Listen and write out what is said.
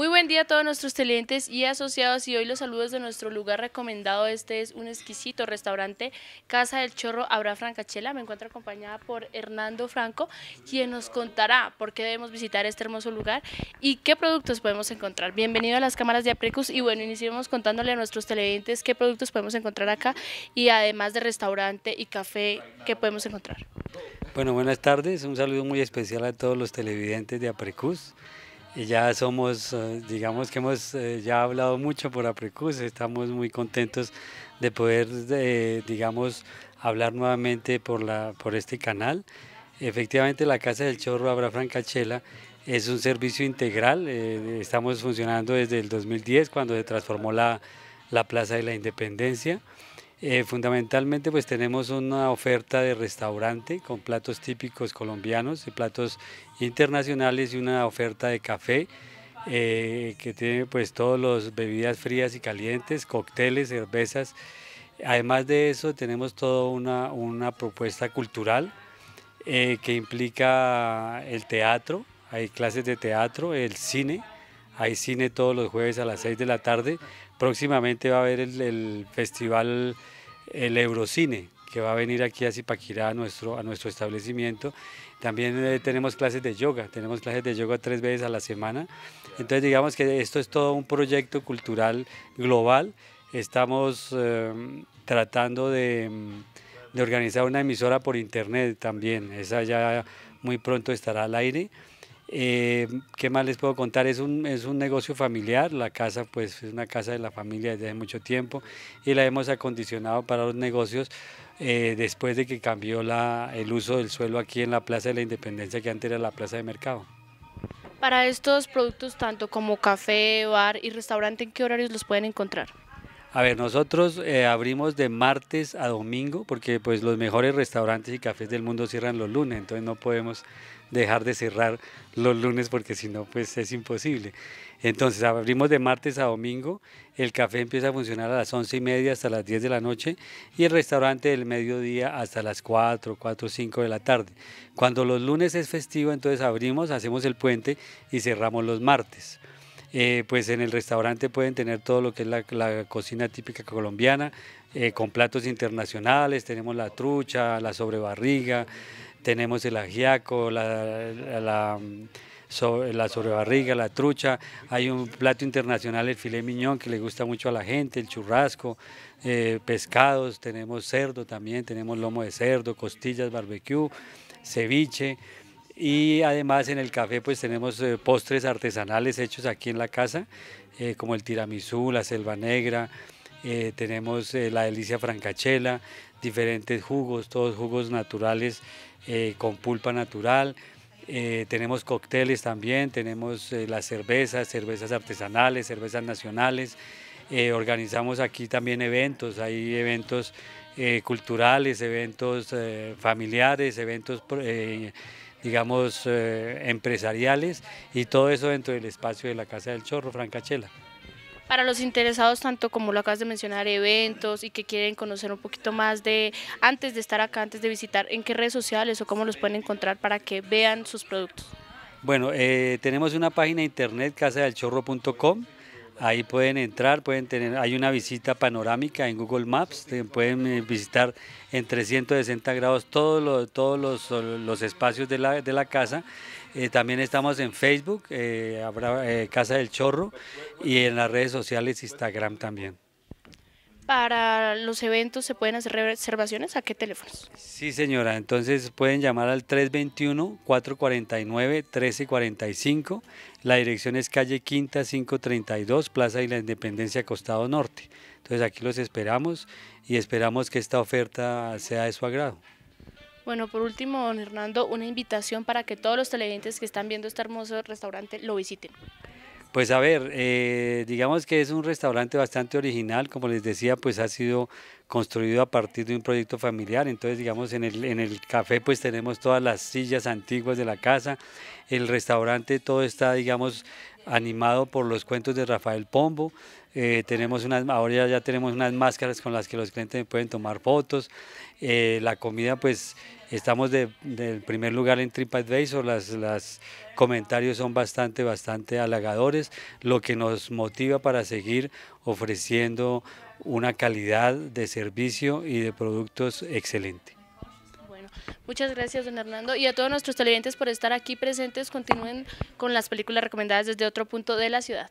Muy buen día a todos nuestros televidentes y asociados y hoy los saludos de nuestro lugar recomendado. Este es un exquisito restaurante Casa del Chorro Abra Francachela. Me encuentro acompañada por Hernando Franco, quien nos contará por qué debemos visitar este hermoso lugar y qué productos podemos encontrar. Bienvenido a las cámaras de Aprecus y bueno, iniciamos contándole a nuestros televidentes qué productos podemos encontrar acá y además de restaurante y café qué podemos encontrar. Bueno, buenas tardes. Un saludo muy especial a todos los televidentes de Aprecus. Y ya somos, eh, digamos que hemos eh, ya hablado mucho por Aprecus, estamos muy contentos de poder, digamos, hablar nuevamente por, este canal. Efectivamente, la Casa del Chorro Abra Francachela es un servicio integral. Eh, estamos funcionando desde el 2010, cuando se transformó la, la Plaza de la Independencia. Eh, fundamentalmente pues tenemos una oferta de restaurante con platos típicos colombianos y platos internacionales y una oferta de café eh, que tiene pues todas las bebidas frías y calientes, cócteles, cervezas. Además de eso tenemos toda una, una propuesta cultural eh, que implica el teatro, hay clases de teatro, el cine, hay cine todos los jueves a las 6 de la tarde, próximamente va a haber el, festival, el Eurocine, que va a venir aquí a Zipaquirá, a nuestro, a nuestro establecimiento. También eh, tenemos clases de yoga, tenemos clases de yoga tres veces a la semana. Entonces digamos que esto es todo un proyecto cultural global. Estamos em, tratando de, em, de, organizar una emisora por internet también. Esa ya muy pronto estará al aire. Eh, ¿Qué más les puedo contar? Es un, es un negocio familiar, la casa pues es una casa de la familia desde hace mucho tiempo y la hemos acondicionado para los negocios eh, después de que cambió el uso del suelo aquí en la Plaza de la Independencia que antes era la Plaza de Mercado. Para estos productos, tanto como café, bar y restaurante, ¿en qué horarios los pueden encontrar? A ver, nosotros eh, abrimos de martes a domingo porque pues los mejores restaurantes y cafés del mundo cierran los lunes, entonces no podemos dejar de cerrar los lunes porque si no pues es imposible. Entonces abrimos de martes a domingo, el café empieza a funcionar a las once y media hasta las 10 de la noche y el restaurante del mediodía hasta las 4, 4, 5 de la tarde. Cuando los lunes es festivo entonces abrimos, hacemos el puente y cerramos los martes. Eh, pues en el restaurante pueden tener todo lo que es la, cocina típica colombiana, eh, con platos internacionales, tenemos la trucha, la sobrebarriga, tenemos el ajiaco, la, la sobrebarriga, la trucha, hay un plato internacional, el filet miñón, que le gusta mucho a la gente, el churrasco, eh, pescados, tenemos cerdo también, tenemos lomo de cerdo, costillas, barbecue, ceviche. Y además en el café pues tenemos eh, postres artesanales hechos aquí en la casa, eh, como el tiramisú, la selva negra, eh, tenemos la delicia francachela, diferentes jugos, todos jugos naturales con pulpa natural. tenemos cócteles también, tenemos las cervezas, cervezas artesanales, cervezas nacionales. organizamos aquí también eventos, hay eventos culturales, eventos familiares, eventos digamos, eh, empresariales y todo eso dentro del espacio de la Casa del Chorro, Francachela. Para los interesados, tanto como lo acabas de mencionar, eventos y que quieren conocer un poquito más de, antes de estar acá, antes de visitar, ¿en qué redes sociales o cómo los pueden encontrar para que vean sus productos? Bueno, eh, tenemos una página de internet, casadelchorro.com, Ahí pueden entrar, pueden tener, hay una visita panorámica en Google Maps, pueden eh, visitar en 360 grados todos los, todos los, espacios de la, casa. Eh, también estamos en Facebook, eh, eh, Casa del Chorro, y en las redes sociales Instagram también. Para los eventos se pueden hacer reservaciones. ¿A qué teléfonos? Sí, señora. Entonces pueden llamar al 321-449-1345. La dirección es calle Quinta 532, Plaza de la Independencia, Costado Norte. Entonces aquí los esperamos y esperamos que esta oferta sea de su agrado. Bueno, por último, don Hernando, una invitación para que todos los televidentes que están viendo este hermoso restaurante lo visiten. Pues a ver, eh, digamos que es un restaurante bastante original, como les decía, pues ha sido construido a partir de un proyecto familiar. Entonces, digamos, en el, en el café pues tenemos todas las sillas antiguas de la casa, el restaurante todo está, digamos, animado por los cuentos de Rafael Pombo. Eh, tenemos unas, ahora ya tenemos unas máscaras con las que los clientes pueden tomar fotos. Eh, la comida, pues estamos del primer lugar en TripAdvisor, los las comentarios son bastante, bastante halagadores, lo que nos motiva para seguir ofreciendo una calidad de servicio y de productos excelente. muchas gracias, don Hernando, y a todos nuestros televidentes por estar aquí presentes. Continúen con las películas recomendadas desde otro punto de la ciudad.